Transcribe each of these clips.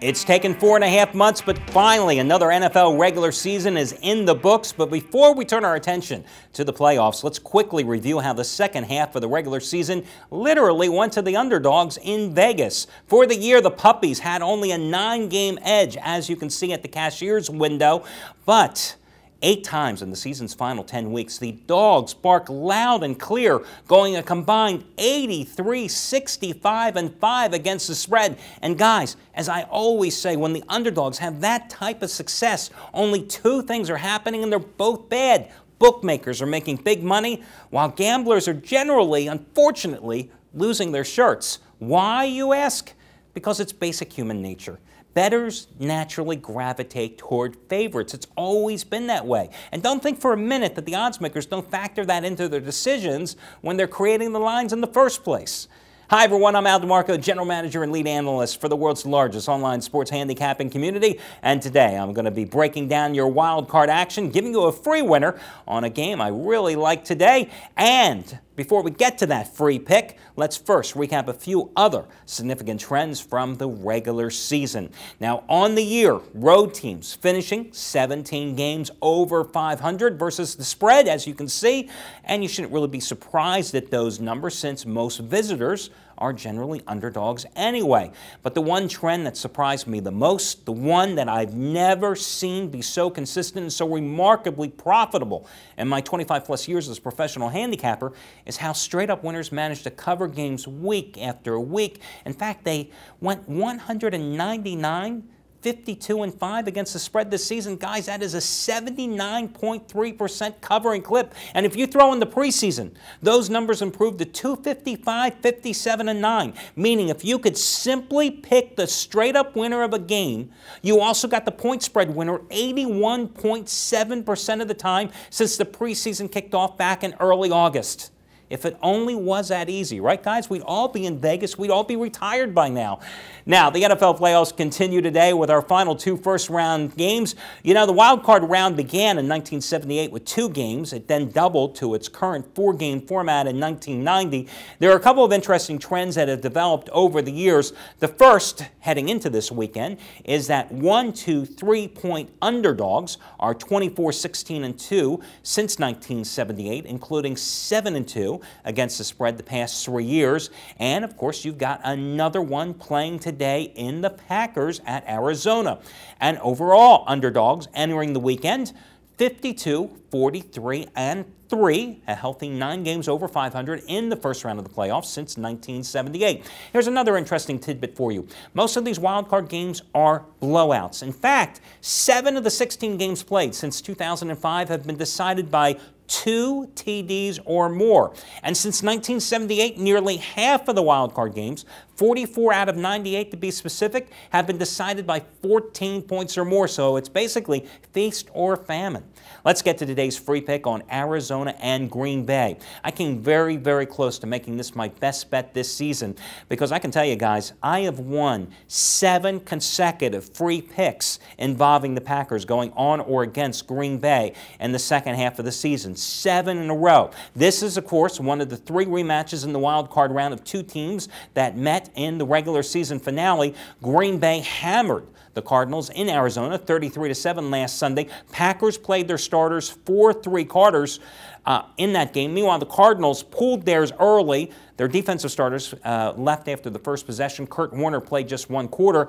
It's taken four and a half months, but finally another NFL regular season is in the books. But before we turn our attention to the playoffs, let's quickly review how the second half of the regular season literally went to the underdogs in Vegas. For the year, the Puppies had only a nine game edge, as you can see at the cashier's window. But Eight times in the season's final 10 weeks, the dogs bark loud and clear, going a combined 83, 65, and 5 against the spread. And guys, as I always say, when the underdogs have that type of success, only two things are happening and they're both bad. Bookmakers are making big money, while gamblers are generally, unfortunately, losing their shirts. Why, you ask? Because it's basic human nature betters naturally gravitate toward favorites. It's always been that way. And don't think for a minute that the odds makers don't factor that into their decisions when they're creating the lines in the first place. Hi, everyone. I'm Al DeMarco, general manager and lead analyst for the world's largest online sports handicapping community. And today I'm going to be breaking down your wild card action, giving you a free winner on a game I really like today, and before we get to that free pick, let's first recap a few other significant trends from the regular season. Now, on the year, road teams finishing 17 games over 500 versus the spread, as you can see, and you shouldn't really be surprised at those numbers since most visitors are generally underdogs anyway. But the one trend that surprised me the most, the one that I've never seen be so consistent and so remarkably profitable in my 25 plus years as a professional handicapper, is how straight up winners managed to cover games week after week. In fact, they went 199 52 and 5 against the spread this season. Guys, that is a 79.3% covering clip. And if you throw in the preseason, those numbers improved to 255, 57, and 9. Meaning, if you could simply pick the straight up winner of a game, you also got the point spread winner 81.7% of the time since the preseason kicked off back in early August. If it only was that easy, right, guys? We'd all be in Vegas. We'd all be retired by now. Now, the NFL playoffs continue today with our final two first round games. You know, the wild card round began in 1978 with two games. It then doubled to its current four game format in 1990. There are a couple of interesting trends that have developed over the years. The first, heading into this weekend, is that one, two, three point underdogs are 24 16 and 2 since 1978, including 7 and 2 against the spread the past three years. And of course, you've got another one playing today in the Packers at Arizona. And overall, underdogs entering the weekend 52, 43, and 3, a healthy nine games over 500 in the first round of the playoffs since 1978. Here's another interesting tidbit for you. Most of these wildcard games are blowouts. In fact, seven of the 16 games played since 2005 have been decided by two TDs or more. And since 1978, nearly half of the wild card games 44 out of 98 to be specific, have been decided by 14 points or more. So it's basically feast or famine. Let's get to today's free pick on Arizona and Green Bay. I came very, very close to making this my best bet this season because I can tell you guys, I have won seven consecutive free picks involving the Packers going on or against Green Bay in the second half of the season. Seven in a row. This is, of course, one of the three rematches in the wild card round of two teams that met in the regular season finale, Green Bay hammered the Cardinals in Arizona 33 to 7 last Sunday. Packers played their starters for three quarters uh, in that game. Meanwhile, the Cardinals pulled theirs early. Their defensive starters uh, left after the first possession. Kurt Warner played just one quarter.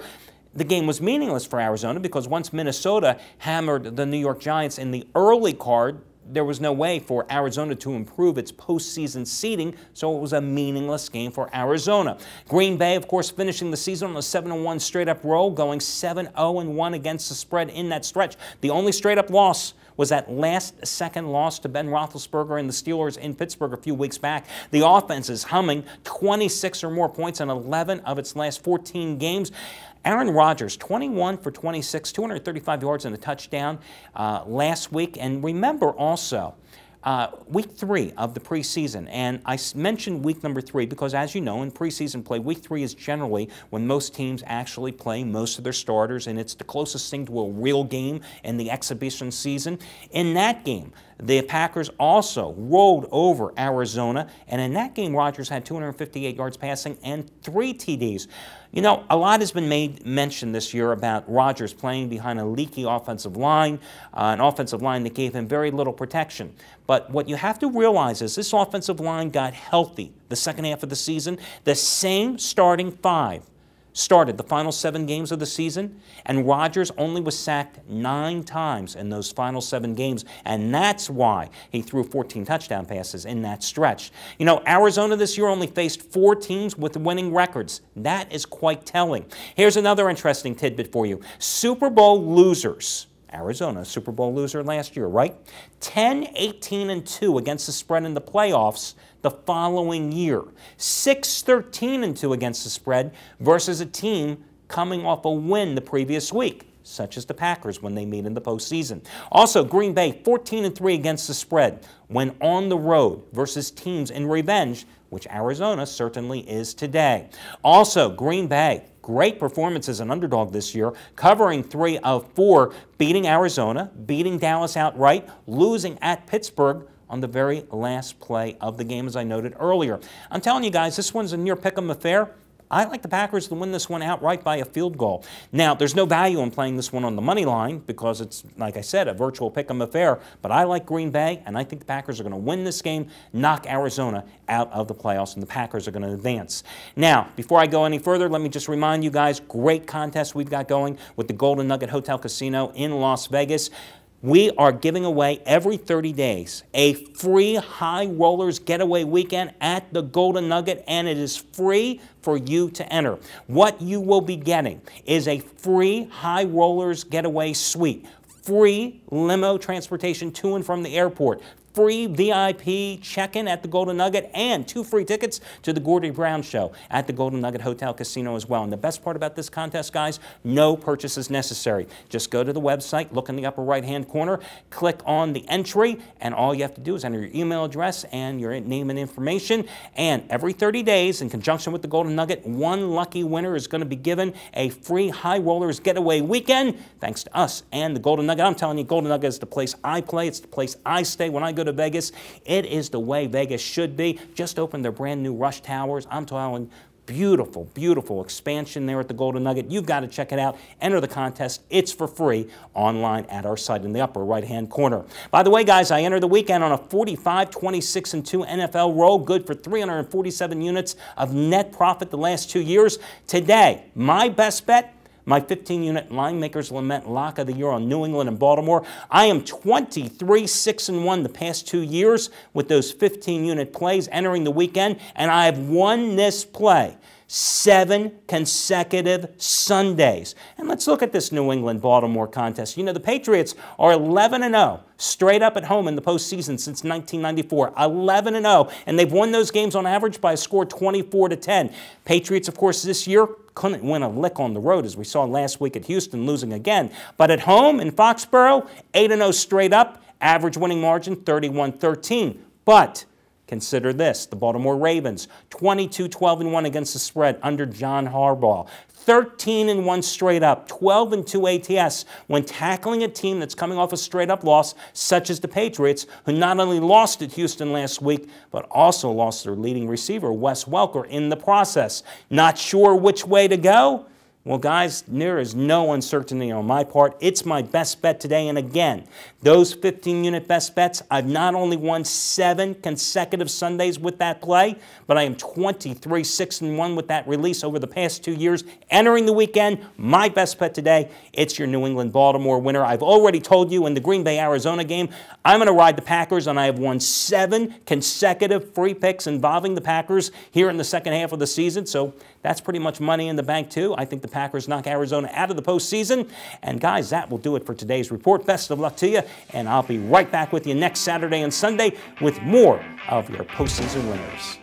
The game was meaningless for Arizona because once Minnesota hammered the New York Giants in the early card, there was no way for Arizona to improve its postseason seeding, so it was a meaningless game for Arizona. Green Bay, of course, finishing the season on a 7-1 straight-up roll, going 7-0-1 against the spread in that stretch. The only straight-up loss was that last second loss to Ben Roethlisberger and the Steelers in Pittsburgh a few weeks back. The offense is humming 26 or more points in 11 of its last 14 games. Aaron Rodgers, 21 for 26, 235 yards and a touchdown uh, last week. And remember also, uh, week three of the preseason. And I mentioned week number three because, as you know, in preseason play, week three is generally when most teams actually play most of their starters, and it's the closest thing to a real game in the exhibition season. In that game, the Packers also rolled over Arizona, and in that game, Rodgers had 258 yards passing and three TDs. You know, a lot has been made mentioned this year about Rodgers playing behind a leaky offensive line, uh, an offensive line that gave him very little protection. But what you have to realize is this offensive line got healthy the second half of the season. The same starting five started the final seven games of the season, and Rodgers only was sacked nine times in those final seven games, and that's why he threw 14 touchdown passes in that stretch. You know, Arizona this year only faced four teams with winning records. That is quite telling. Here's another interesting tidbit for you Super Bowl losers Arizona, Super Bowl loser last year, right? 10, 18, and 2 against the spread in the playoffs the following year. 6, 13, and 2 against the spread versus a team coming off a win the previous week. Such as the Packers when they meet in the postseason. Also, Green Bay 14 and 3 against the spread when on the road versus teams in revenge, which Arizona certainly is today. Also, Green Bay great performance as an underdog this year, covering three of four, beating Arizona, beating Dallas outright, losing at Pittsburgh on the very last play of the game, as I noted earlier. I'm telling you guys, this one's a near pick 'em affair. I like the Packers to win this one outright by a field goal. Now, there's no value in playing this one on the money line because it's, like I said, a virtual pick 'em affair. But I like Green Bay, and I think the Packers are going to win this game, knock Arizona out of the playoffs, and the Packers are going to advance. Now, before I go any further, let me just remind you guys great contest we've got going with the Golden Nugget Hotel Casino in Las Vegas. We are giving away every 30 days a free High Rollers Getaway Weekend at the Golden Nugget, and it is free for you to enter. What you will be getting is a free High Rollers Getaway Suite, free limo transportation to and from the airport, free VIP check-in at the Golden Nugget and two free tickets to the Gordy Brown Show at the Golden Nugget Hotel Casino as well. And the best part about this contest, guys, no purchase is necessary. Just go to the website, look in the upper right-hand corner, click on the entry, and all you have to do is enter your email address and your name and information. And every 30 days, in conjunction with the Golden Nugget, one lucky winner is going to be given a free High Rollers Getaway Weekend, thanks to us and the Golden Nugget. I'm telling you, Golden Nugget is the place I play. It's the place I stay when I go to to Vegas. It is the way Vegas should be. Just opened their brand new Rush Towers. I'm telling beautiful, beautiful expansion there at the Golden Nugget. You've got to check it out. Enter the contest. It's for free online at our site in the upper right-hand corner. By the way, guys, I enter the weekend on a 45, 26, and 2 NFL roll, good for 347 units of net profit the last two years. Today, my best bet, my 15 unit linemakers lament lock of the year on New England and Baltimore. I am 23 6 and 1 the past two years with those 15 unit plays entering the weekend, and I have won this play seven consecutive Sundays. And let's look at this New England Baltimore contest. You know, the Patriots are 11 and 0 straight up at home in the postseason since 1994, 11 and 0, and they've won those games on average by a score 24 to 10. Patriots, of course, this year couldn't win a lick on the road, as we saw last week at Houston, losing again. But at home in Foxborough, 8 and 0 straight up, average winning margin 31 13. But Consider this the Baltimore Ravens, 22 12 1 against the spread under John Harbaugh. 13 and 1 straight up, 12 and 2 ATS when tackling a team that's coming off a straight up loss, such as the Patriots, who not only lost at Houston last week, but also lost their leading receiver, Wes Welker, in the process. Not sure which way to go? Well, guys, there is no uncertainty on my part. It's my best bet today. And again, those 15 unit best bets, I've not only won seven consecutive Sundays with that play, but I am 23 6 and 1 with that release over the past two years. Entering the weekend, my best bet today, it's your New England Baltimore winner. I've already told you in the Green Bay Arizona game, I'm going to ride the Packers, and I have won seven consecutive free picks involving the Packers here in the second half of the season. So that's pretty much money in the bank, too. I think the Packers knock Arizona out of the postseason. And guys, that will do it for today's report. Best of luck to you, and I'll be right back with you next Saturday and Sunday with more of your postseason winners.